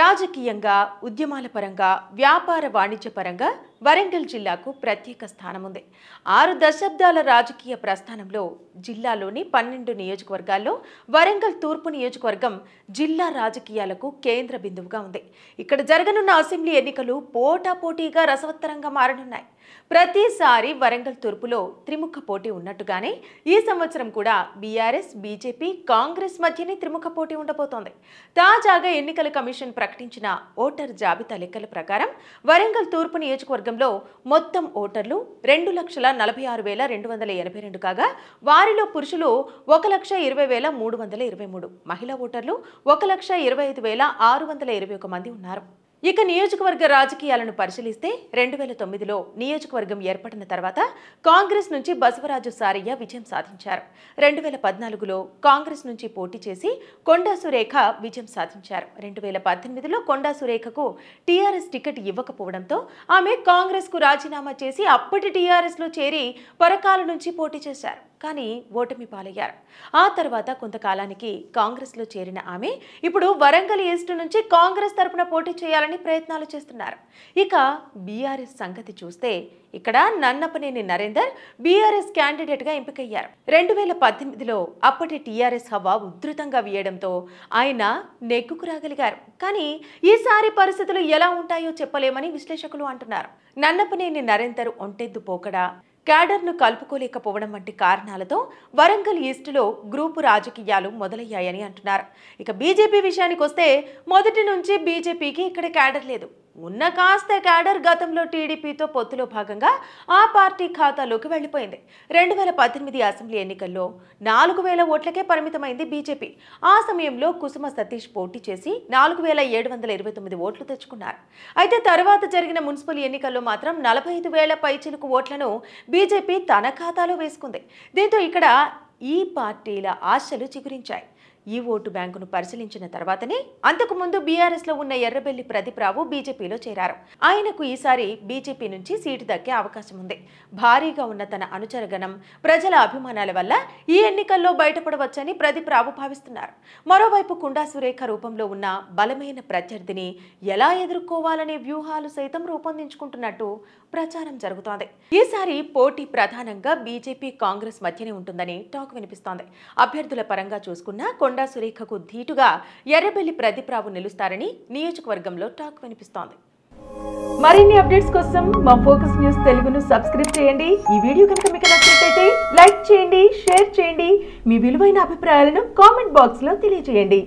రాజకీయంగా ఉద్యమాల పరంగా వ్యాపార వాణిజ్య పరంగా వరంగల్ జిల్లాకు ప్రత్యేక స్థానముంది ఆరు దశాబ్దాల రాజకీయ ప్రస్థానంలో జిల్లాలోని పన్నెండు నియోజకవర్గాల్లో వరంగల్ తూర్పు నియోజకవర్గం జిల్లా రాజకీయాలకు కేంద్ర బిందువుగా ఉంది ఇక్కడ జరగనున్న అసెంబ్లీ ఎన్నికలు పోటాపోటీగా రసవత్తరంగా మారనున్నాయి ప్రతిసారి వరంగల్ తూర్పులో త్రిముఖ పోటీ ఉన్నట్టుగానే ఈ సంవత్సరం కూడా బీఆర్ఎస్ బీజేపీ కాంగ్రెస్ మధ్యనే త్రిముఖ పోటీ ఉండబోతోంది తాజాగా ఎన్నికల కమిషన్ ప్రకటించిన ఓటర్ జాబితా లెక్కల ప్రకారం వరంగల్ తూర్పు నియోజకవర్గం వర్గంలో మొత్తం ఓటర్లు రెండు లక్షల నలభై ఆరు వేల రెండు వందల ఎనభై రెండు కాగా వారిలో పురుషులు ఒక లక్ష ఇరవై వేల మూడు వందల ఇరవై మూడు మహిళా ఓటర్లు ఒక లక్ష ఇరవై ఐదు వేల ఆరు వందల ఇరవై ఒక మంది ఉన్నారు ఇక నియోజకవర్గ రాజకీయాలను పరిశీలిస్తే రెండు వేల తొమ్మిదిలో నియోజకవర్గం ఏర్పడిన తర్వాత కాంగ్రెస్ నుంచి బసవరాజు సారయ్య విజయం సాధించారు రెండు వేల పద్నాలుగులో కాంగ్రెస్ నుంచి పోటీ చేసి కొండా సురేఖ విజయం సాధించారు రెండు వేల పద్దెనిమిదిలో కొండా సురేఖకు టీఆర్ఎస్ టికెట్ ఇవ్వకపోవడంతో ఆమె కాంగ్రెస్ కు రాజీనామా చేసి అప్పటి టీఆర్ఎస్లో చేరి పరకాల నుంచి పోటీ చేశారు కానీ ఓటమి పాలయ్యారు ఆ తర్వాత కొంతకాలానికి కాంగ్రెస్లో చేరిన ఆమె ఇప్పుడు వరంగల్ ఈస్ట్ నుంచి కాంగ్రెస్ తరపున పోటీ చేయాలని చేయాలని ప్రయత్నాలు చేస్తున్నారు ఇక బీఆర్ఎస్ సంగతి చూస్తే ఇక్కడ నన్నపనేని నరేందర్ బీఆర్ఎస్ క్యాండిడేట్ గా ఎంపికయ్యారు రెండు వేల పద్దెనిమిదిలో అప్పటి టీఆర్ఎస్ హవా ఉధృతంగా వీయడంతో ఆయన నెగ్గుకు రాగలిగారు కానీ ఈసారి పరిస్థితులు ఎలా ఉంటాయో చెప్పలేమని విశ్లేషకులు అంటున్నారు నన్నపనేని నరేందర్ ఒంటెద్దు పోకడా క్యాడర్ను కలుపుకోలేకపోవడం వంటి కారణాలతో వరంగల్ ఈస్టులో గ్రూపు రాజకీయాలు మొదలయ్యాయని అంటున్నారు ఇక బీజేపీ విషయానికి వస్తే మొదటి నుంచి బీజేపీకి ఇక్కడ క్యాడర్ లేదు ఉన్న కాస్త క్యాడర్ గతంలో టీడీపీతో పొత్తులో భాగంగా ఆ పార్టీ ఖాతాలోకి వెళ్ళిపోయింది రెండు వేల పద్దెనిమిది అసెంబ్లీ ఎన్నికల్లో నాలుగు వేల ఓట్లకే పరిమితమైంది బీజేపీ ఆ సమయంలో కుసుమ సతీష్ పోటీ చేసి నాలుగు వేల ఏడు వందల ఇరవై తొమ్మిది ఓట్లు తెచ్చుకున్నారు అయితే తర్వాత జరిగిన మున్సిపల్ ఎన్నికల్లో మాత్రం నలభై ఐదు వేల పైచిలుకు ఓట్లను బీజేపీ తన ఖాతాలో వేసుకుంది దీంతో ఇక్కడ ఈ పార్టీల ఆశలు చిగురించాయి ఈ ఓటు బ్యాంకును పరిశీలించిన తర్వాతనే అంతకుముందు లో ఉన్న ఎర్రబెల్లి ప్రదీప్రావు బీజేపీలో చేరారు ఆయనకు ఈసారి బీజేపీ నుంచి సీటు దక్కే అవకాశం ఉంది భారీగా ఉన్న తన అనుచరగణం ప్రజల అభిమానాల వల్ల ఈ ఎన్నికల్లో బయటపడవచ్చని ప్రదీప్రావు భావిస్తున్నారు మరోవైపు కుండా సురేఖ రూపంలో ఉన్న బలమైన ప్రత్యర్థిని ఎలా ఎదుర్కోవాలనే వ్యూహాలు సైతం రూపొందించుకుంటున్నట్టు ప్రచారం జరుగుతోంది ఈసారి పోటీ ప్రధానంగా బీజేపీ కాంగ్రెస్ మధ్యనే ఉంటుందని టాక్ వినిపిస్తోంది అభ్యర్థుల పరంగా చూసుకున్న కొండ కొండా సురేఖకు ధీటుగా ఎర్రబెల్లి ప్రదీప్రావు నిలుస్తారని నియోజకవర్గంలో టాక్ వినిపిస్తోంది మరిన్ని అప్డేట్స్ కోసం మా ఫోకస్ న్యూస్ తెలుగును సబ్స్క్రైబ్ చేయండి ఈ వీడియో కనుక మీకు నచ్చినట్లయితే లైక్ చేయండి షేర్ చేయండి మీ విలువైన అభిప్రాయాలను కామెంట్ బాక్స్లో తెలియజేయండి